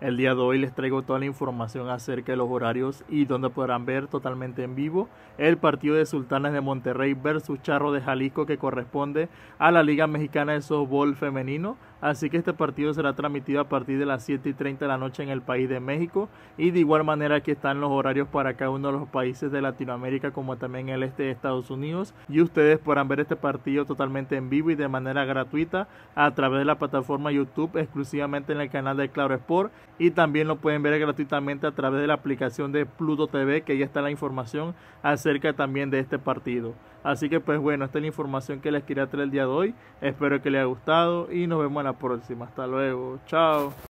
El día de hoy les traigo toda la información acerca de los horarios y donde podrán ver totalmente en vivo el partido de Sultanes de Monterrey versus Charro de Jalisco que corresponde a la Liga Mexicana de Softball Femenino. Así que este partido será transmitido a partir de las 7 y 30 de la noche en el país de México. Y de igual manera aquí están los horarios para cada uno de los países de Latinoamérica como también el este de Estados Unidos. Y ustedes podrán ver este partido totalmente en vivo y de manera gratuita a través de la plataforma YouTube exclusivamente en el canal de Claro Sport y también lo pueden ver gratuitamente a través de la aplicación de Pluto TV que ya está la información acerca también de este partido. Así que pues bueno, esta es la información que les quería traer el día de hoy. Espero que les haya gustado y nos vemos en la próxima. Hasta luego. Chao.